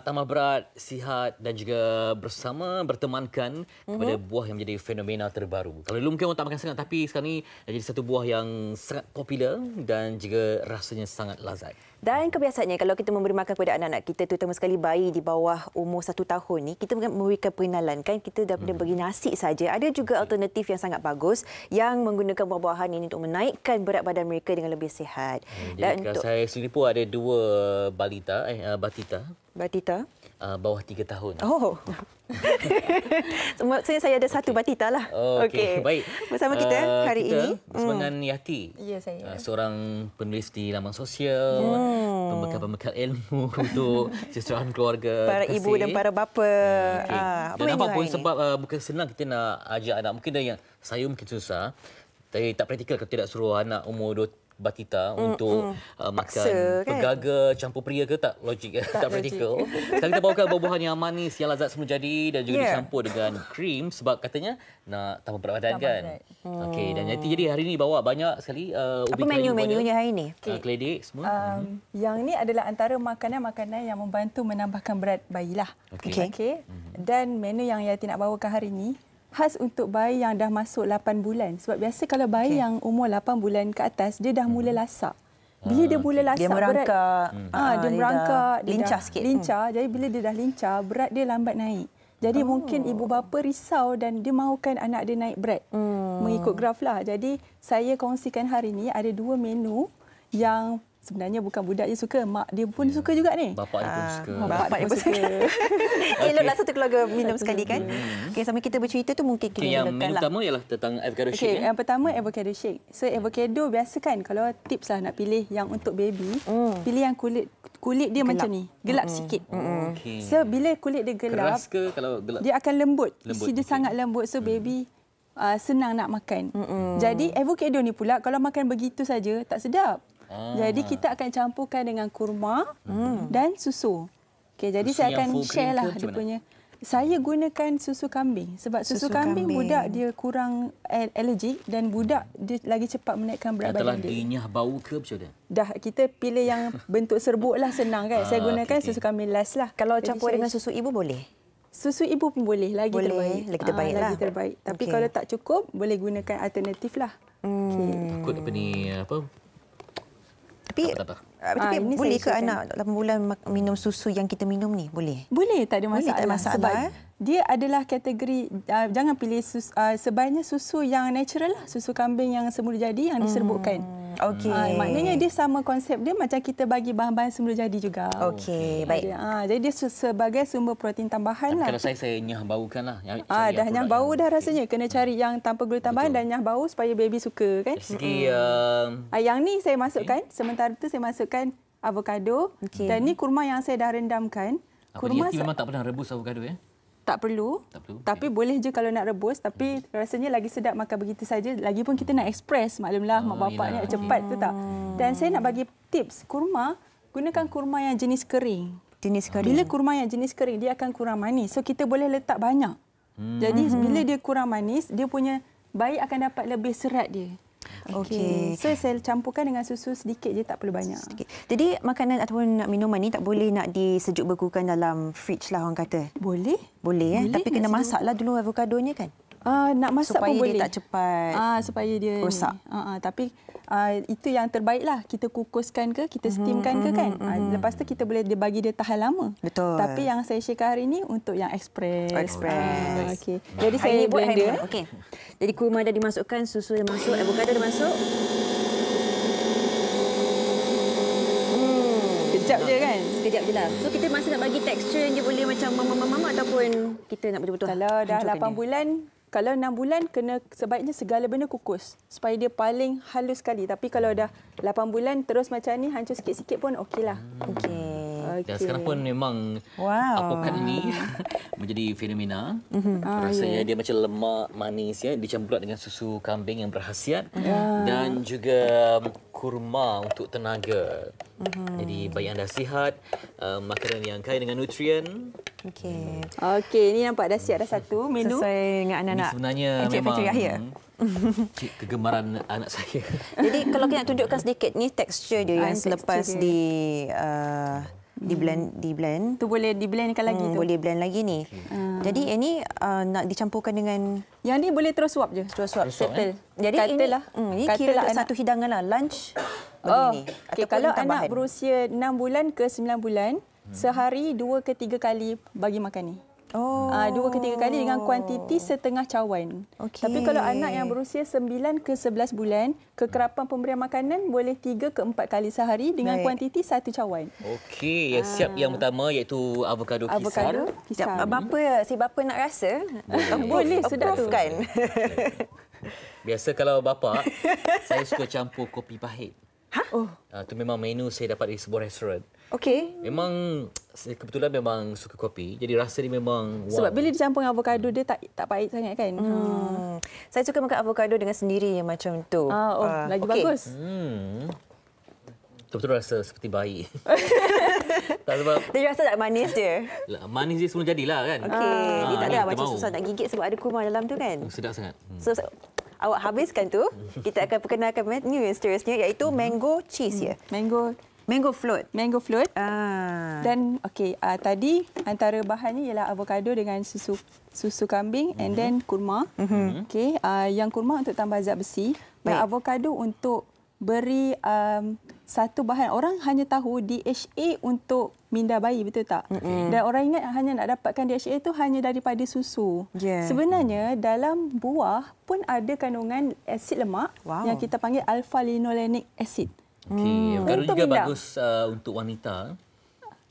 Tambah berat, sihat dan juga bersama, bertemankan mhm. kepada mm-hmm. buah yang menjadi fenomena terbaru. Kalau dulu mungkin orang tak makan sangat tapi sekarang ni dah jadi satu buah yang sangat popular dan juga rasanya sangat lazat. Dan kebiasaannya kalau kita memberi makan kepada anak-anak kita terutama sekali bayi di bawah umur satu tahun ni kita memberikan perkenalan kan kita dah boleh mhm. bagi nasi saja ada juga alternatif yang sangat bagus yang menggunakan buah-buahan ini untuk menaikkan berat badan mereka dengan lebih sihat. Hmm, Dan jadi untuk saya sendiri pun ada dua balita eh, eh batita Batita? Uh, bawah tiga tahun. Oh. Maksudnya saya ada satu okay. Batita lah. Oh, okay. okay. Baik. Bersama kita uh, hari kita ini. Bersemangat hmm. Yati. Ya, saya. Uh, seorang penulis di laman sosial. Hmm. Pembekal-pembekal ilmu untuk sesuatu keluarga. Para kasih. ibu dan para bapa. Okay. Uh, dan apa pun sebab uh, bukan senang kita nak ajak anak. Mungkin ada yang saya mungkin susah. Tapi tak praktikal kalau tidak suruh anak umur Batita mm, untuk mm. Uh, makan Paksa, kan? pegaga campur pria ke tak logik eh? tak, tak practical. Sekarang kita bawakan buah-buahan yang manis yang lazat semua jadi dan juga yeah. dicampur dengan krim sebab katanya nak tambah berat badan kan. Hmm. Okey dan hmm. nanti jadi hari ini bawa banyak sekali uh, ubi Apa menu-menunya hari ini? Okay. Uh, kledik semua. Um, mm-hmm. yang ini adalah antara makanan-makanan yang membantu menambahkan berat bayilah. Okey. Okay. okay. Mhm. Dan menu yang Yati nak bawakan hari ini khas untuk bayi yang dah masuk 8 bulan. Sebab biasa kalau bayi okay. yang umur 8 bulan ke atas, dia dah mula hmm. lasak. Bila dia ah, mula lasak, hmm. ah, dia merangkak. Ah, berat, hmm. ha, dia, dia merangkak. Dia lincah dia sikit. Lincah. Hmm. Jadi bila dia dah lincah, berat dia lambat naik. Jadi oh. mungkin ibu bapa risau dan dia mahukan anak dia naik berat. Hmm. Mengikut graf lah. Jadi saya kongsikan hari ini ada dua menu yang sebenarnya bukan budak je suka, mak dia pun yeah. suka juga ni. Bapak dia pun ah, suka. Bapak dia pun suka. Eloklah satu keluarga minum satu sekali kan. Okay, hmm. Okey, sambil kita bercerita tu mungkin kita okay, Yang menu lah. ialah tentang avocado shake. Okay, Yang pertama hmm. avocado shake. So hmm. avocado biasa kan kalau tips lah nak pilih yang untuk baby, hmm. pilih yang kulit kulit dia gelap. macam ni, gelap hmm. sikit. Hmm. Okay. So bila kulit dia gelap, ke kalau gelap? dia akan lembut. lembut. Isi dia okay. sangat lembut so hmm. baby Uh, senang nak makan. Mm-mm. Jadi avocado ni pula kalau makan begitu saja tak sedap. Jadi ah. kita akan campurkan dengan kurma hmm. dan susu. Okey, jadi susu saya akan share lah dia punya. Saya gunakan susu kambing sebab susu, susu kambing, kambing budak dia kurang allergic dan budak dia lagi cepat menaikkan berat badan dia. Telah dinyah bau ke macam dia? Dah kita pilih yang bentuk serbuk lah senang kan. Ah, saya gunakan okay, okay. susu kambing less lah. Kalau jadi campur dengan susu ibu boleh? Susu ibu pun boleh lagi boleh. terbaik. Lagi ah, terbaik, ha, lah. lagi terbaik. Tapi kalau tak cukup boleh gunakan alternatif lah. Hmm. Okay. Takut apa ni apa tapi, tak apa, tak apa. Ah, tapi ha, boleh ke anak 8 bulan minum susu yang kita minum ni? Boleh? Boleh, tak ada masalah. Boleh, tak ada masalah. Sebab, eh? dia adalah kategori uh, jangan pilih susu, uh, ah, sebaiknya susu yang natural lah susu kambing yang semula jadi yang diserbukkan. Hmm. Okey. Uh, maknanya dia sama konsep dia macam kita bagi bahan-bahan semula jadi juga. Okey, baik. Uh, jadi dia sebagai sumber protein tambahan lah. Kalau saya saya nyah bau kan lah. Ah, dah nyah bau dah rasanya. Kena hmm. cari yang tanpa gula tambahan Betul. dan nyah bau supaya baby suka kan. Segi, uh, uh, yang ni saya masukkan. Okay. Sementara tu saya masukkan avocado. Okay. Dan ni kurma yang saya dah rendamkan. Apa kurma tak pernah rebus avocado ya? Eh? tak perlu. Tak perlu. Tapi okay. boleh je kalau nak rebus. Tapi hmm. rasanya lagi sedap makan begitu saja. Lagipun kita nak ekspres, maklumlah, oh, mak bapaknya okay. cepat tu tak. Dan saya nak bagi tips kurma, gunakan kurma yang jenis kering. Jenis kering. Bila kurma yang jenis kering, dia akan kurang manis. So kita boleh letak banyak. Hmm. Jadi hmm. bila dia kurang manis, dia punya baik akan dapat lebih serat dia. Okey. Okay. So saya campurkan dengan susu sedikit je tak perlu banyak. Sedikit. Jadi makanan ataupun minuman ni tak boleh nak disejuk bekukan dalam fridge lah orang kata. Boleh? Boleh, ya? boleh eh. Tapi kena masaklah dulu avokadonya kan. Uh, nak masak supaya pun boleh. Supaya dia tak cepat uh, supaya dia rosak. Uh, uh, tapi uh, itu yang terbaiklah. Kita kukuskan ke, kita mhm, steamkan mm -hmm, ke mhm, kan. Mm -hmm. uh, lepas tu kita boleh dia bagi dia tahan lama. Betul. Tapi yang saya sharekan hari ini untuk yang express. Express. Uh, okay. Jadi saya hai blender. Hai okay. Jadi kurma dah dimasukkan, susu dah masuk, avocado dah masuk. Sekejap hmm. je kan? Sekejap je lah. So, kita masih nak bagi tekstur yang dia boleh macam mama-mama ataupun kita nak betul-betul Kalau dah 8 bulan, kalau 6 bulan kena sebaiknya segala benda kukus supaya dia paling halus sekali tapi kalau dah 8 bulan terus macam ni hancur sikit-sikit pun okeylah okey okey okay. sekarang pun memang wow. apokat ini menjadi fenomena mm-hmm. ah, rasanya yeah. dia macam lemak manis ya dicampur dengan susu kambing yang berkhasiat yeah dan juga um, kurma untuk tenaga. Mm-hmm. Jadi bagi anda sihat, um, makanan yang kaya dengan nutrien. Okey. Mm. Okey, ini nampak dah siap dah satu menu. Sesuai dengan anak-anak. Ini sebenarnya Encik eh, memang Encik Yahya. Cik kegemaran anak saya. Jadi kalau kita nak tunjukkan sedikit ni tekstur dia yang ah, selepas di uh, di blend di blend tu boleh di blendkan lagi hmm, tu boleh blend lagi ni okay. uh. Ah. jadi ini eh, uh, nak dicampurkan dengan yang ni boleh terus suap je terus suap settle eh? jadi Kata ini lah. hmm, ini kira lah satu hidangan lah lunch oh. okay, kalau anak berusia 6 bulan ke 9 bulan hmm. sehari dua ke tiga kali bagi makan ni Oh. Uh, dua ke kali dengan kuantiti oh. setengah cawan. Okay. Tapi kalau anak yang berusia 9 ke 11 bulan, kekerapan pemberian makanan boleh tiga ke empat kali sehari dengan Baik. kuantiti satu cawan. Okey, uh. siap yang pertama iaitu avocado, avocado kisar. kisar. Bapa, si bapa nak rasa? Boleh, boleh sudah tu. Kan? Biasa kalau bapa, saya suka campur kopi pahit. Hah? Oh. Uh, tu memang menu saya dapat di sebuah restoran. Okey. Memang kebetulan memang suka kopi. Jadi rasa dia memang wow. Sebab bila dicampur dengan avokado dia tak tak pahit sangat kan? Hmm. hmm. Saya suka makan avocado dengan sendiri yang macam tu. Ah, oh, uh, lagi okay. bagus. Hmm. Betul rasa seperti bayi. tak sebab dia rasa tak manis dia. Lah, manis dia semua jadilah kan. Okey, ah. Dia tak ada macam mau. susah nak gigit sebab ada kurma dalam tu kan. Oh, sedap sangat. Hmm. So, so awak habiskan tu, kita akan perkenalkan menu yang seterusnya iaitu mhm. mango cheese ya. Hmm. Mango Mango float. Mango float. Ah. Dan okey, uh, ah, tadi antara bahannya ialah avocado dengan susu susu kambing and mm-hmm. then kurma. Mm-hmm. Mhm. Okey, uh, ah, yang kurma untuk tambah zat besi. Dan avocado untuk beri um, satu bahan. Orang hanya tahu DHA untuk minda bayi, betul tak? Mhm. Okay. Dan orang ingat hanya nak dapatkan DHA itu hanya daripada susu. Yeah. Sebenarnya dalam buah pun ada kandungan asid lemak wow. yang kita panggil alpha linolenic acid. Okay. Hmm. Garu juga tidak. bagus uh, untuk wanita.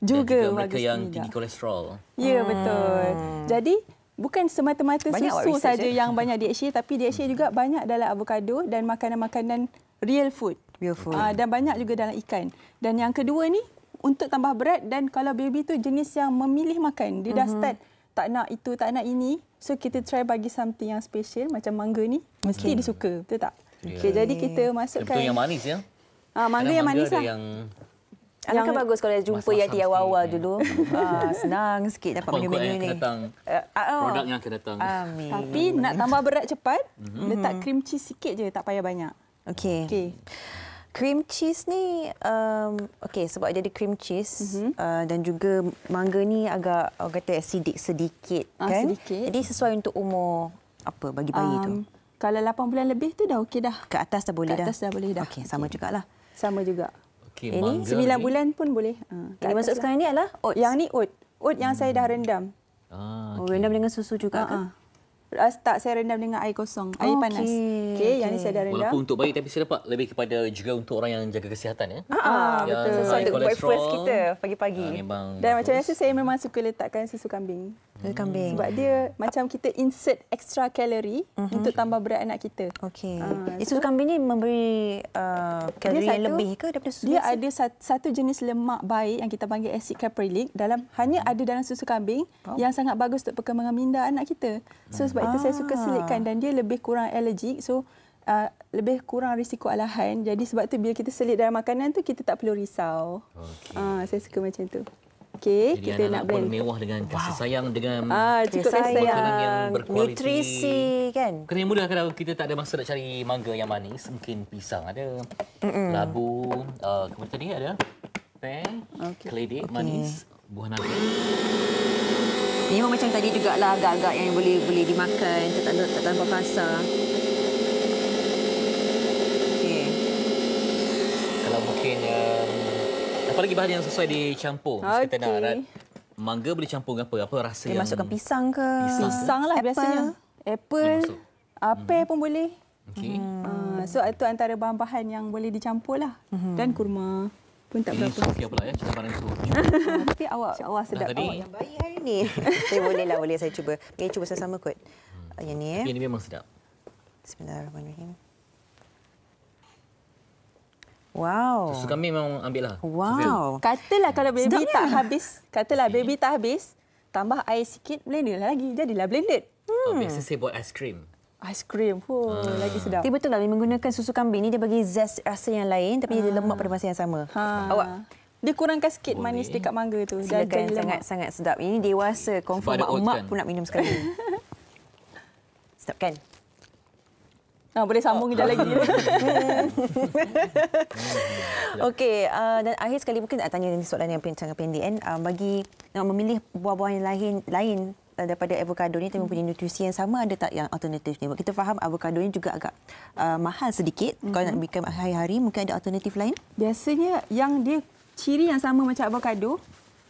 Juga, dan juga mereka bagus yang tinggi kolesterol. Ya, hmm. betul. Jadi bukan semata-mata banyak susu saja eh. yang banyak DHA tapi DHA hmm. juga banyak dalam avocado dan makanan-makanan real food. Real food. Okay. Ah, dan banyak juga dalam ikan. Dan yang kedua ni untuk tambah berat dan kalau baby tu jenis yang memilih makan dia dah mhm. start tak nak itu tak nak ini so kita try bagi something yang special macam mangga ni mesti okay. dia suka betul tak yeah. okey jadi kita masukkan betul yang manis ya Ha, mangga yang manis lah. Yang... Alangkah yang bagus kalau jumpa Yati awal ya. dulu. Ha, senang sikit dapat menu-menu ni. Eh, ah, Produk yang akan datang. Amin. Tapi nak tambah berat cepat, mm-hmm. letak mhm. cream cheese sikit je, tak payah banyak. Okey. Okay. Cream cheese ni, um, okay, sebab dia ada cream cheese mm-hmm. uh, dan juga mangga ni agak orang kata acidic sedikit. Ah, kan? Sedikit. Jadi sesuai untuk umur apa bagi bayi um, tu? Kalau 8 bulan lebih tu dah okey dah. Ke atas dah boleh Ke atas dah. atas dah boleh dah. Okey, okay. sama juga lah. Sama juga. Okay, ini mangga 9 ni. bulan pun boleh. Ha, yang masuk lah. sekarang ini adalah oat. Yang ni oat. Oat yang hmm. saya dah rendam. Ah, okay. Oh, rendam dengan susu juga ha, ke? Uh, tak, saya rendam dengan air kosong. Air panas. Okay, okay. Yang ini saya dah rendam. Walaupun untuk baik, tapi saya dapat lebih kepada juga untuk orang yang jaga kesihatan. Ya? Ha, ah, yang betul. Sesuai untuk breakfast kita pagi-pagi. Uh, Dan bagus. macam biasa, saya memang suka letakkan susu kambing. Sayur kambing. Sebab dia macam kita insert extra kalori uh-huh. Mhm. untuk tambah berat anak kita. Okey. Uh, ah, susu kambing ni memberi uh, kalori satu, yang lebih ke daripada susu Dia biasa? ada satu jenis lemak baik yang kita panggil asid caprylic dalam hanya mhm. ada dalam susu kambing oh. yang sangat bagus untuk perkembangan minda anak kita. So sebab ah. itu saya suka ah. selitkan dan dia lebih kurang allergic. So uh, lebih kurang risiko alahan. Jadi sebab tu bila kita selit dalam makanan tu kita tak perlu risau. Okay. Uh, ah, saya suka macam tu. Okey, kita nak blend. Pun mewah dengan kasih wow. sayang dengan ah, kasih sayang. Lah. makanan yang berkualiti. Nutrisi kan. Kena mudah kalau kita tak ada masa nak cari mangga yang manis, mungkin pisang ada. Mm-mm. Labu, uh, kemudian tadi ada teh, okay. keledek okay. manis, buah naga. Memang macam tadi juga lah, agak-agak yang boleh boleh dimakan tak tanpa tak Apalagi bahan yang sesuai dicampur. Okay. Kita nak rat, mangga boleh campur dengan apa? Apa rasa dia yang... Masukkan pisang ke? Pisang, pisang lah Apple. biasanya. Apple. Apple hmm. pun boleh. Okay. Uh, hmm, ah, so itu antara bahan-bahan yang boleh dicampur lah. Hmm. Dan kurma pun tak berapa. Sofia pula ya, cita barang tu. Tapi awak, Allah sedap. Tadi... Awak yang bayi hari ni. saya boleh lah, boleh saya cuba. Saya cuba sama-sama kot. Hmm. Yang ni eh. ya. Ini memang sedap. Bismillahirrahmanirrahim. Wow. Susu kambing memang ambil lah. Wow. Susu. Katalah kalau baby Sedapnya. tak lah. habis, katalah baby tak habis, tambah air sikit, blender lah lagi. Jadilah blended. Hmm. Oh, biasa saya buat aiskrim. Aiskrim. Oh, uh. Lagi sedap. Tapi betul lah, menggunakan susu kambing ni dia bagi zest rasa yang lain tapi uh. dia ah. lemak pada masa yang sama. Ha. Awak? Dia kurangkan sikit Boleh. manis dekat mangga tu. Silakan sangat-sangat sedap. Ini dewasa, confirm mak-mak pun nak minum sekali. Sedap kan? Nah boleh sambung kejap oh. lagi. Okey, uh, dan akhir sekali mungkin nak tanya soalan yang sangat pendek. Kan? Uh, bagi nak memilih buah-buahan yang lain, lain ah, daripada avocado ni, tapi mempunyai nutrisi yang sama, ada tak yang alternatif ni? Kita faham avocado ni juga agak uh, mahal sedikit. Mm-hmm. Kalau mhm. nak makan hari-hari, mungkin ada alternatif lain? Biasanya yang dia ciri yang sama macam avocado,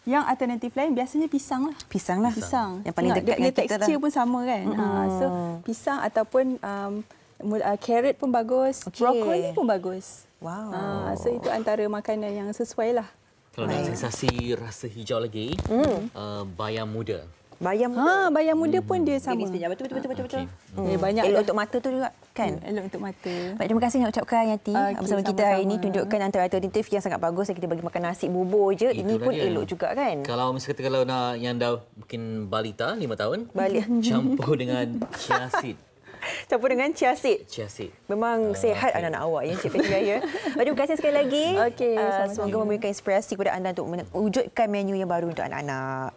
yang alternatif lain biasanya pisang lah. Pisang lah. Pisang. Yang paling dekat dengan kita lah. Dia tekstur pun sama kan. Mm-hmm. so, mhm. pisang ataupun um, uh, carrot pun bagus, okay. broccoli pun bagus. Wow. Uh, so itu antara makanan yang sesuai lah. Kalau nak sensasi rasa hijau lagi, mm. uh, bayam muda. Bayam muda. Ha, bayam muda mm. pun dia sama. Ini betul betul betul betul. betul. Okay. Mm. banyak elok lah. untuk mata tu juga kan? Mm. Elok untuk mata. Baik, terima kasih nak ucapkan Yati okay, bersama kita hari ini tunjukkan antara alternatif yang sangat bagus yang kita bagi makan nasi bubur je. Itulah ini pun dia. elok juga kan? Kalau misalnya kata kalau nak yang dah mungkin balita 5 tahun, balita. campur dengan chia seed. campur dengan chia seed. Chia seed. Memang uh, ah, sehat okay. anak-anak awak ya Cik Fatia ya. Terima kasih sekali lagi. Okay, uh, ah, semoga memberikan inspirasi kepada anda untuk wujudkan menu yang baru untuk anak-anak.